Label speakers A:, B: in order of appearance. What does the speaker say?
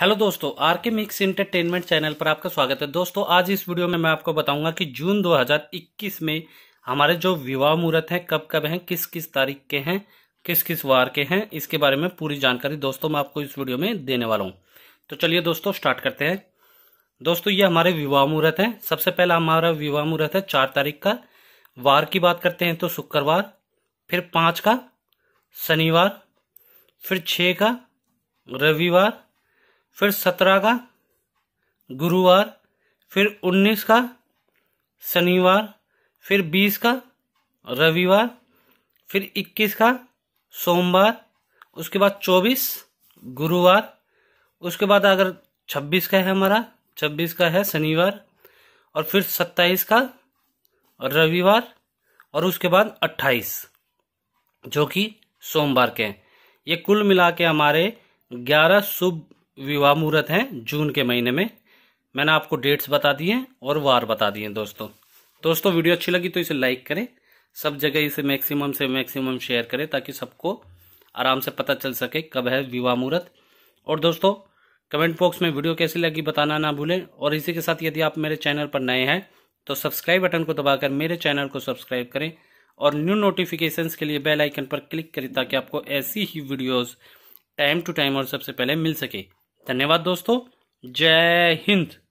A: hello दोस्तों R K mix entertainment channel पर आपका स्वागत है दोस्तों आज इस वीडियो में मैं आपको बताऊंगा कि जून 2021 में हमारे जो विवाह मुहूर्त है कब कब हैं किस किस तारीख के हैं किस किस वार के हैं इसके बारे में पूरी जानकारी दोस्तों मैं आपको इस वीडियो में देने वाला हूँ तो चलिए दोस्तों स्टार्ट करते हैं दोस्तों ये हमारे विवाह मुहूर्त है सबसे पहला हमारा विवाह मुहूर्त है चार तारीख का वार की बात करते हैं तो शुक्रवार फिर पांच का शनिवार फिर छह का रविवार फिर सत्रह का गुरुवार फिर उन्नीस का शनिवार फिर बीस का रविवार फिर इक्कीस का सोमवार उसके बाद चौबीस गुरुवार उसके बाद अगर छब्बीस का है हमारा छब्बीस का है शनिवार और फिर सत्ताईस का रविवार और उसके बाद अट्ठाईस जो कि सोमवार के हैं ये कुल मिला के हमारे ग्यारह शुभ विवाह मुहूर्त है जून के महीने में मैंने आपको डेट्स बता दिए हैं और वार बता दिए हैं दोस्तों दोस्तों वीडियो अच्छी लगी तो इसे लाइक करें सब जगह इसे मैक्सिमम से मैक्सिमम शेयर करें ताकि सबको आराम से पता चल सके कब है विवाह मुहूर्त और दोस्तों कमेंट बॉक्स में वीडियो कैसी लगी बताना ना भूलें और इसी के साथ यदि आप मेरे चैनल पर नए हैं तो सब्सक्राइब बटन को दबाकर मेरे चैनल को सब्सक्राइब करें और न्यू नोटिफिकेशंस के लिए बेल आइकन पर क्लिक करें ताकि आपको ऐसी ही वीडियोस टाइम टू टाइम और सबसे पहले मिल सके धन्यवाद दोस्तों जय हिंद